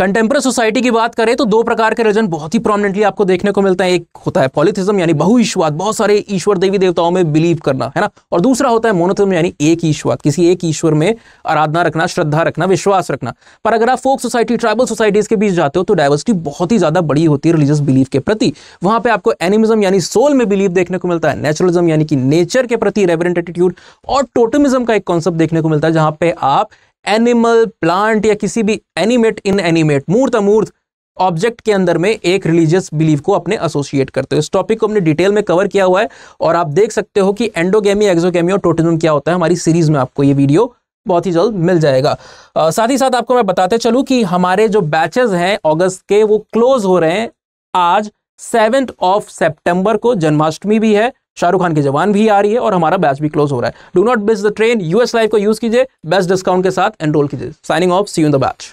contemporary society की बात करें तो दो प्रकार के रिलीजन बहुत ही प्रोमिनेंटली आपको देखने को मिलता है एक होता है पॉलिथिज्म यानी बहुईश्वाद बहुत सारे ईश्वर देवी देवताओं में बिलीव करना है ना और दूसरा होता है मोनोथिज्म यानी एक ईश्वाद किसी एक ईश्वर में आराधना रखना श्रद्धा रखना विश्वास रखना पर अगर आप फोक सोसाइटी ट्राइबल सोसाइटीज के बीच जाते हो तो डायवर्सिटी बहुत ही ज्यादा बड़ी होती है रिलीजियस बिलीफ के प्रति वहां पर आपको एनिमिज्म यानी सोल में बिलीव देखने को मिलता है नेचुरलिज्म यानी कि नेचर के प्रति रेवरेंट एटीट्यूड और टोटमिज्म का एक कॉन्सेप्ट देखने को मिलता है जहां पे आप एनिमल प्लांट या किसी भी एनिमेट इन एनिमेट मूर्त अमूर्त ऑब्जेक्ट के अंदर में एक रिलीजियस बिलीव को अपने एसोसिएट करते हो इस टॉपिक को हमने डिटेल में कवर किया हुआ है और आप देख सकते हो कि एंडोगेमी एक्सोगेमी और टोटिज्म क्या होता है हमारी सीरीज में आपको ये वीडियो बहुत ही जल्द मिल जाएगा आ, साथ ही साथ आपको मैं बताते चलूँ कि हमारे जो बैचेज हैं अगस्त के वो क्लोज हो रहे हैं आज सेवेंथ ऑफ सेप्टेम्बर को जन्माष्टमी भी है शाहरुख खान की जवान भी आ रही है और हमारा बैच भी क्लोज हो रहा है do not miss the train US live को यूज कीजिए बेस्ट डिस्काउंट के साथ एनरोल कीजिए signing off see in the batch